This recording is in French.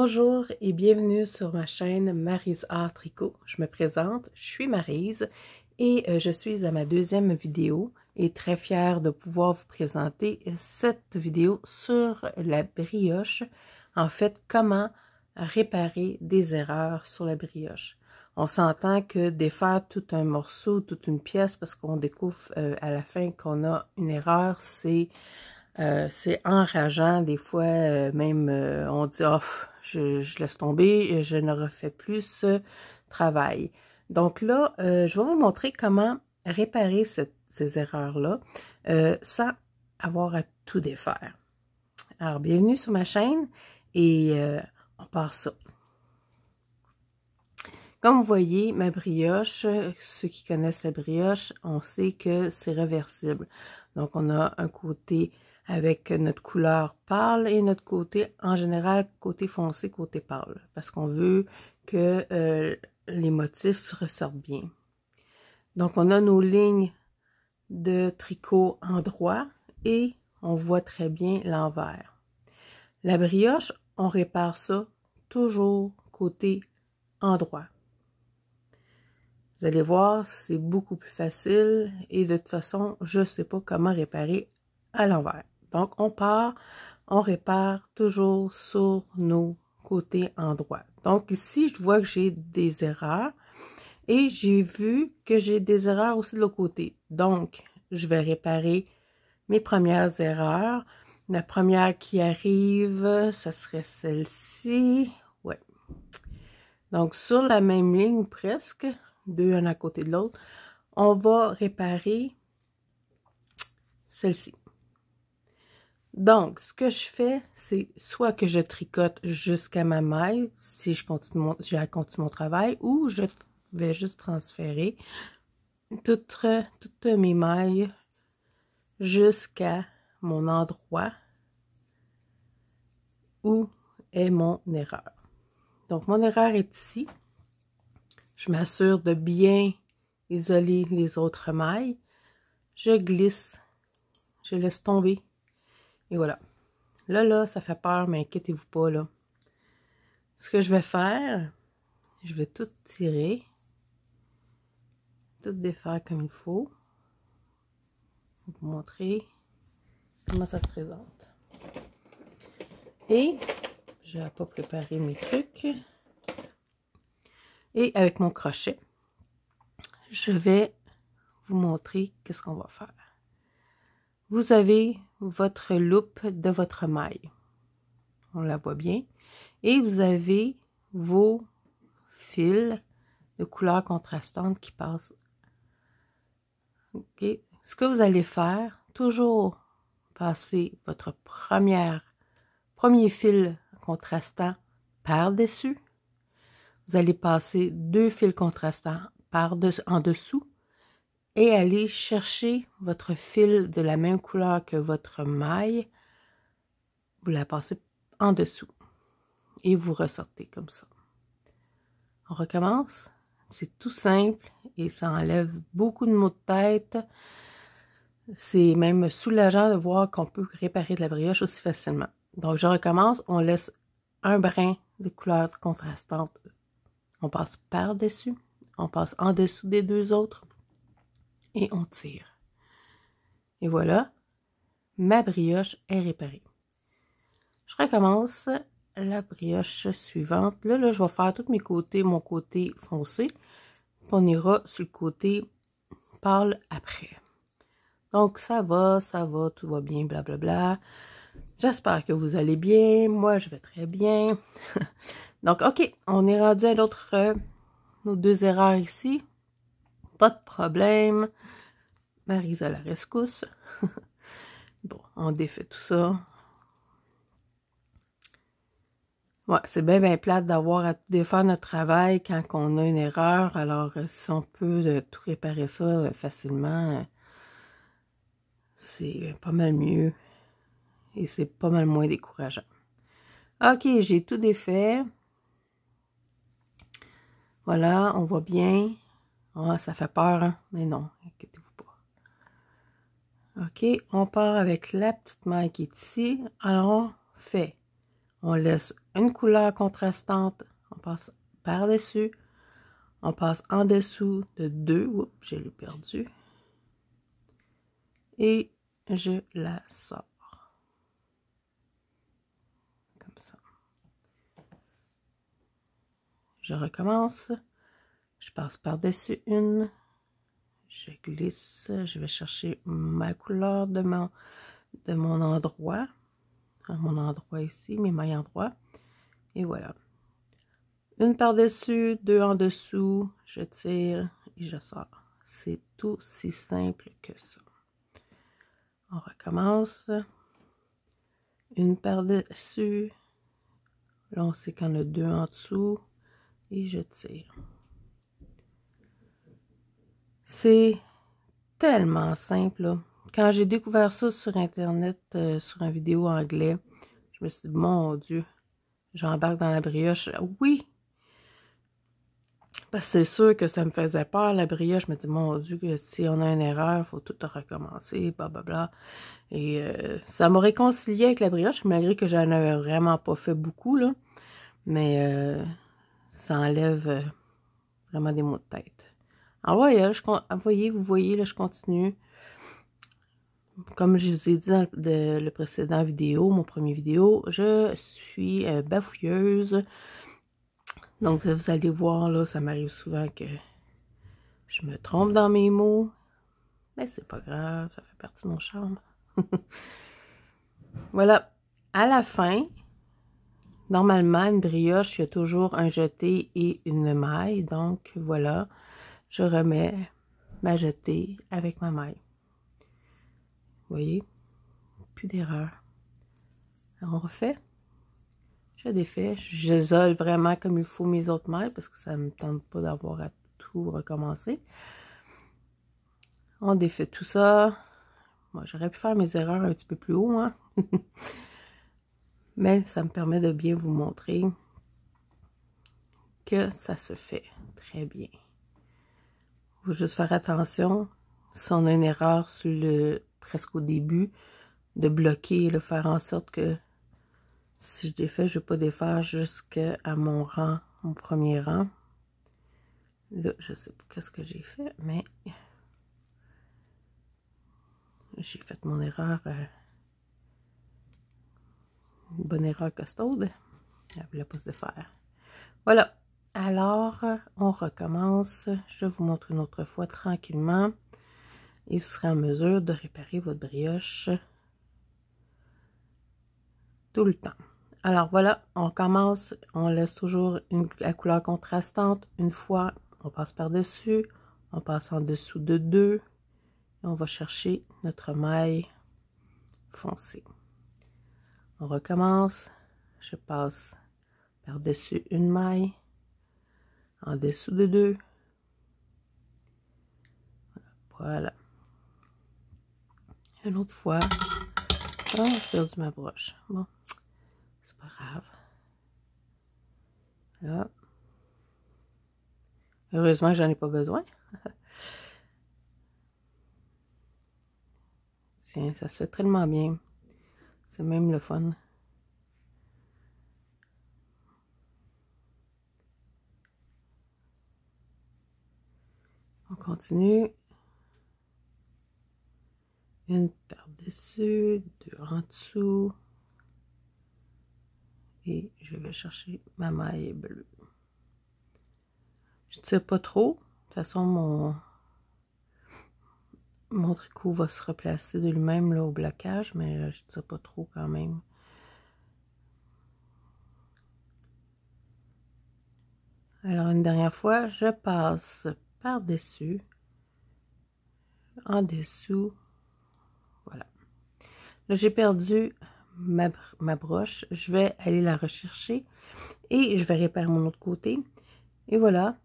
Bonjour et bienvenue sur ma chaîne Marise Art Tricot. Je me présente, je suis Marise et euh, je suis à ma deuxième vidéo et très fière de pouvoir vous présenter cette vidéo sur la brioche. En fait, comment réparer des erreurs sur la brioche. On s'entend que défaire tout un morceau, toute une pièce, parce qu'on découvre euh, à la fin qu'on a une erreur, c'est euh, enrageant. Des fois, même, on dit « Oh, je, laisse tomber, je ne refais plus ce travail. Donc là, euh, je vais vous montrer comment réparer ces erreurs-là euh, sans avoir à tout défaire. Alors, bienvenue sur ma chaîne et euh, on part ça. Comme vous voyez, ma brioche, ceux qui connaissent la brioche, on sait que c'est réversible. Donc, on a un côté avec notre couleur pâle et notre côté, en général, côté foncé, côté pâle, parce qu'on veut que euh, les motifs ressortent bien. Donc, on a nos lignes de tricot en droit et on voit très bien l'envers. La brioche, on répare ça toujours côté endroit. Vous allez voir, c'est beaucoup plus facile et de toute façon, je ne sais pas comment réparer à l'envers. Donc, on part, on répare toujours sur nos côtés en droit. Donc, ici, je vois que j'ai des erreurs et j'ai vu que j'ai des erreurs aussi de l'autre côté. Donc, je vais réparer mes premières erreurs. La première qui arrive, ça serait celle-ci. Ouais. Donc, sur la même ligne presque, deux un à côté de l'autre, on va réparer celle-ci. Donc, ce que je fais, c'est soit que je tricote jusqu'à ma maille, si je continue mon, travail, ou je vais juste transférer toutes mes mailles jusqu'à mon endroit où est mon erreur. Donc, mon erreur est ici. Je m'assure de bien isoler les autres mailles. Je glisse. Je laisse tomber et voilà. Là, là, ça fait peur, mais inquiétez-vous pas, là. Ce que je vais faire, je vais tout tirer. Tout défaire comme il faut. vous montrer comment ça se présente. Et, je n'ai pas préparé mes trucs. Et avec mon crochet, je vais vous montrer qu'est-ce qu'on va faire vous avez votre loupe de votre maille. On la voit bien. Et vous avez vos fils de couleurs contrastantes qui passent. Ce que vous allez faire, toujours passer votre première, premier fil contrastant par-dessus. Vous allez passer deux fils contrastants par en dessous et allez chercher votre fil de la même couleur que votre maille. Vous la passez en dessous et vous ressortez comme ça. On recommence. C'est tout simple et ça enlève beaucoup de maux de tête. C'est même soulageant de voir qu'on peut réparer de la brioche aussi facilement. Donc, je recommence. On laisse un brin de couleur contrastante. On passe par-dessus. On passe en dessous des deux autres et on tire. Et voilà, ma brioche est réparée. Je recommence la brioche suivante. Là, je vais faire tous mes côtés, mon côté foncé. on ira sur le côté pâle après. Donc, ça va, ça va, tout va bien, blablabla. J'espère que vous allez bien. Moi, je vais très bien. Donc, OK, on est rendu à l'autre, euh, nos deux erreurs ici pas de problème. Marisa à la rescousse. bon, on défait tout ça. Ouais, c'est bien, bien plate d'avoir à défaire notre travail quand on a une erreur. Alors, euh, si on peut euh, tout réparer ça euh, facilement, c'est pas mal mieux. Et c'est pas mal moins décourageant. OK, j'ai tout défait. Voilà, on voit bien. Ah, ça fait peur, hein? Mais non, inquiétez-vous pas. OK, on part avec la petite maille qui est ici. Alors, on fait. On laisse une couleur contrastante. On passe par-dessus. On passe en dessous de deux. Oups, j'ai le perdu. Et je la sors. Comme ça. Je recommence. Je passe par-dessus une. Je glisse. Je vais chercher ma couleur de mon, de mon endroit. À ah, mon endroit ici, mes mailles endroit, Et voilà. Une par-dessus, deux en dessous. Je tire et je sors. C'est tout si simple que ça. On recommence. Une par-dessus. Là, on sait qu'on a deux en dessous. Et je tire. C'est tellement simple. Quand j'ai découvert ça sur Internet, euh, sur une vidéo anglais, je me suis dit, mon Dieu, j'embarque dans la brioche. Oui! Parce que c'est sûr que ça me faisait peur, la brioche. Je me dis, mon Dieu, que si on a une erreur, il faut tout recommencer, blablabla. Et euh, ça m'a réconcilié avec la brioche, malgré que j'en avais vraiment pas fait beaucoup, là. Mais euh, ça enlève vraiment des mots de tête. Alors ah vous hein, ah, voyez, vous voyez, là, je continue. Comme je vous ai dit dans le, précédent vidéo, mon premier vidéo, je suis euh, bafouilleuse. Donc, vous allez voir, là, ça m'arrive souvent que je me trompe dans mes mots. Mais c'est pas grave, ça fait partie de mon charme. voilà. À la fin, normalement, une brioche, il y a toujours un jeté et une maille. Donc, voilà je remets ma jetée avec ma maille. Vous voyez? Plus d'erreur. On refait. Je défais. J'isole vraiment comme il faut mes autres mailles parce que ça ne me tente pas d'avoir à tout recommencer. On défait tout ça. Moi, j'aurais pu faire mes erreurs un petit peu plus haut, hein. mais ça me permet de bien vous montrer que ça se fait très bien juste faire attention. Si on a une erreur sur le presque au début, de bloquer le faire en sorte que si je défais, je peux vais pas défaire jusqu'à mon rang, mon premier rang. Là, je sais pas qu'est-ce que j'ai fait, mais j'ai fait mon erreur. Euh, une bonne erreur costaude. Elle ne voulait pas se défaire. Voilà. Alors, on recommence. Je vous montre une autre fois tranquillement. Et vous serez en mesure de réparer votre brioche tout le temps. Alors voilà, on commence. On laisse toujours la couleur contrastante une fois. On passe par-dessus. On passe en dessous de deux. Et on va chercher notre maille foncée. On recommence. Je passe par-dessus une maille en dessous de deux. Voilà. Une autre fois. Oh, j'ai perdu ma broche. Bon, c'est pas grave. Là. Heureusement, j'en ai pas besoin. Tiens, ça se fait tellement bien. C'est même le fun. continue. Une par-dessus, deux en dessous. Et je vais chercher ma maille bleue. Je tire pas trop. De toute façon, mon, mon tricot va se replacer de lui-même au blocage, mais euh, je tire pas trop quand même. Alors, une dernière fois, je passe par-dessus, en dessous. Voilà. Là, j'ai perdu ma, broche. Je vais aller la rechercher et je vais réparer mon autre côté. Et voilà,